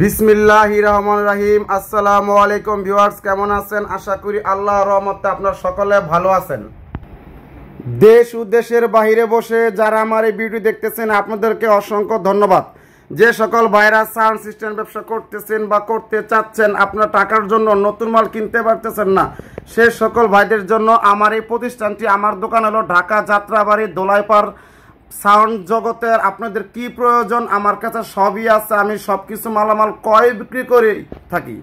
বিসমিল্লাহি রহমান রাহিম আসসালামু আলাইকুম ভিউয়ার্স কেমন আছেন আশা করি আল্লাহ রহমতে আপনার সকলে ভালো আছেন দেশ উদ্দেশের বাহিরে বসে যারা আমার এই ভিডিও দেখতেছেন আপনাদেরকে অসংখ্য ধন্যবাদ যে সকল ভাইরা সাউন্ড সিস্টেম ব্যবসা করতেছেন বা করতে চাচ্ছেন আপনার টাকার জন্য নতুন মাল কিনতে পারতেছেন না সে সকল ভাইদের জন্য আমার এই প্রতিষ্ঠানটি আমার দোকান হলো ঢাকা যাত্রাবাড়ি দোলাইপাড় সাউন্ড জগতের আপনাদের কি প্রয়োজন আমার কাছে সবই আছে আমি সব কিছু মালামাল কয় বিক্রি করে থাকি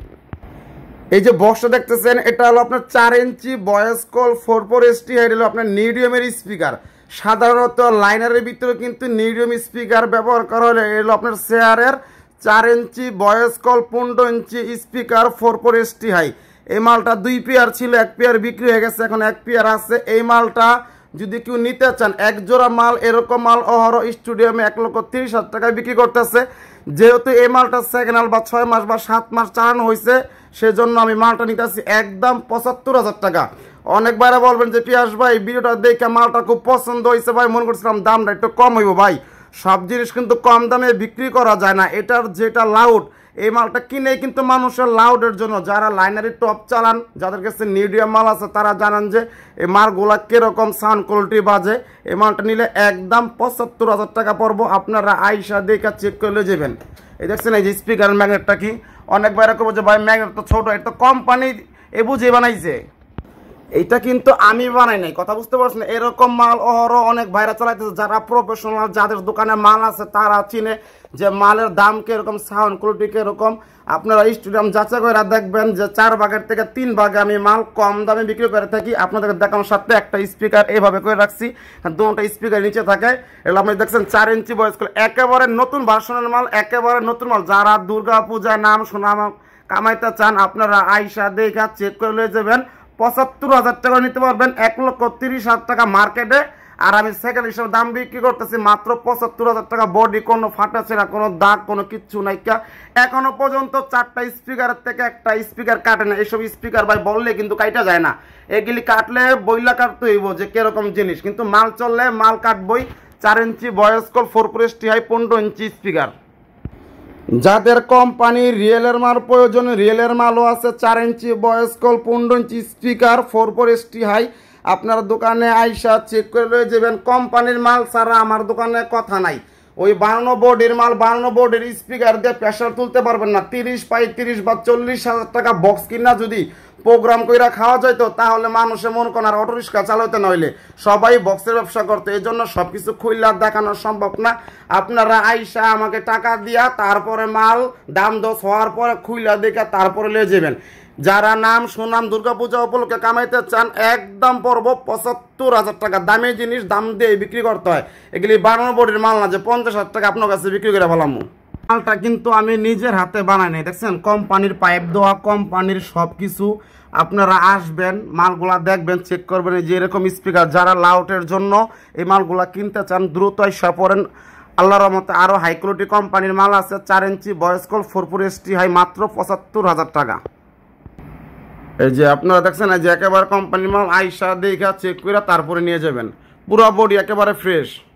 এই যে বক্সটা দেখতেছেন এটা হলো আপনার চার inch voice coil four four ST high হলো আপনার নিডিয়ামের স্পিকার সাধারণত লাইনারের ভিতরে কিন্তু নিডিয়াম স্পিকার ব্যবহার করা হলে এলো আপনার শেয়ারের চার ইঞ্চি বয়েস কল পনেরো inch speaker four four ST high এই মালটা দুই পেয়ার ছিল এক পেয়ার বিক্রি হয়ে গেছে এখন এক পেয়ার আছে এই মালটা যদি কেউ নিতে চান এক জোড়া মাল এরকম মাল অহর স্টুডিয়ামে এক লক্ষ তিরিশ হাজার টাকায় বিক্রি করতেছে যেহেতু এই মালটা সেকেন্ড হাল বা ছয় মাস বা সাত মাস চালানো হয়েছে সেজন্য আমি মালটা নিতেছি একদম পঁচাত্তর হাজার টাকা অনেক বাইরে বলবেন যে পিয়াস ভাই ভিডিওটা দেখে মালটা খুব পছন্দ হয়েছে ভাই মনে করছিলাম দামটা একটু কম হইব ভাই সব জিনিস কিন্তু কম দামে বিক্রি করা যায় না এটার যেটা লাউড এই মালটা কিনে কিন্তু মানুষের লাউডের জন্য যারা লাইনারি টপ চালান যাদের কাছে মিডিয়াম মাল আছে তারা জানান যে এই মালগুলা কীরকম সান কোয়ালিটি বাজে এই মালটা নিলে একদম পঁচাত্তর হাজার টাকা পড়বো আপনারা আইসা দেখা চেক করে যাবেন এই দেখছেন এই যে স্পিকার ম্যাগনেটটা কি অনেকবার করবো যে ভাই ম্যাগনেট তো ছোটো একটা কোম্পানি এ বুঝে বানাইছে এটা কিন্তু আমি বানাই নাই কথা বুঝতে পারছেন এরকম মাল অহর অনেক ভাইরা চালাইতেছে যারা প্রফেশনাল যাদের দোকানে মাল আছে তারা চিনে যে মালের দাম কিরকম সাউন্ড কোয়ালিটি কিরকম আপনারা স্টুডিয়াম যাচাই করে দেখবেন যে চার ভাগের থেকে তিন ভাগে আমি মাল কম দামে বিক্রি করে থাকি আপনাদের দেখানোর সাথে একটা স্পিকার এইভাবে করে রাখছি হ্যাঁ, দুটা স্পিকার নিচে থাকে এগুলো আপনি দেখছেন চার ইঞ্চি বয়স করে একেবারে নতুন ভার্সনের মাল একেবারে নতুন মাল যারা দুর্গা পূজা নাম সুনাম কামাইতে চান আপনারা আইসা দেখা চেক করে লিয়ে যাবেন পঁচাত্তর হাজার টাকা নিতে পারবেন এক লক্ষ তিরিশ হাজার টাকা মার্কেটে আর আমি সেকেন্ড হিসেবে দাম বিক্রি করতেছি মাত্র পঁচাত্তর হাজার টাকা বডি কোনো ফাটা না কোনো দাগ কোনো কিচ্ছু নাইকা এখনো পর্যন্ত চারটা স্পিকারের থেকে একটা স্পিকার কাটে না এইসব স্পিকার ভাই বললে কিন্তু কাটা যায় না এগুলি কাটলে বইলা কাটতে হইব যে কিরকম জিনিস কিন্তু মাল চললে মাল কাটবই চার ইঞ্চি বয়স্ক ফোর প্রেস্টি হয় পনেরো ইঞ্চি স্পিকার যাদের কোম্পানি রিয়েলের মাল প্রয়োজন রিয়েলের মালও আছে চার ইঞ্চি কল পনেরো inch speaker four four ST high আপনার দোকানে আইসা চেক করে লয়ে যাবেন কোম্পানির মাল ছাড়া আমার দোকানে কথা নাই ওই বানানো বোর্ডের মাল বানানো বোর্ডের স্পিকার দিয়ে প্রেশার তুলতে পারবেন না তিরিশ তিরিশ বা চল্লিশ হাজার টাকা বক্স কিনা যদি প্রোগ্রাম কইরা খাওয়া যাইতো তাহলে মানুষের মন কোনার অটো রিক্সা চালাইতে নইলে সবাই বক্সের ব্যবসা করতো এই জন্য সব কিছু খুললার দেখানো সম্ভব না আপনারা আইসা আমাকে টাকা দিয়া তারপরে মাল দাম দোষ হওয়ার পরে খুইলা দেখা তারপরে লিয়ে যাবেন যারা নাম সুনাম দুর্গাপূজা উপলক্ষে কামাইতে চান একদম পর্ব পঁচাত্তর হাজার টাকা দামি জিনিস দাম দিয়ে বিক্রি করতে হয় এগুলি বানানো বডির মাল না যে পঞ্চাশ হাজার টাকা আপনার কাছে বিক্রি করে ফেলামো মালটা কিন্তু আমি নিজের হাতে বানাই নাই দেখছেন কোম্পানির পাইপ দেওয়া কোম্পানির সব কিছু আপনারা আসবেন মালগুলা দেখবেন চেক করবেন যে এরকম স্পিকার যারা লাউটের জন্য এই মালগুলা কিনতে চান দ্রুত সপরেন পড়েন আল্লাহর রহমতে আরও হাই কোয়ালিটি কোম্পানির মাল আছে চার inch voice coil four ST high মাত্র পঁচাত্তর হাজার টাকা এই যে আপনারা দেখছেন এই যে একেবারে কোম্পানির মাল আইসা দেখা চেক করে তারপরে নিয়ে যাবেন পুরো বডি একেবারে ফ্রেশ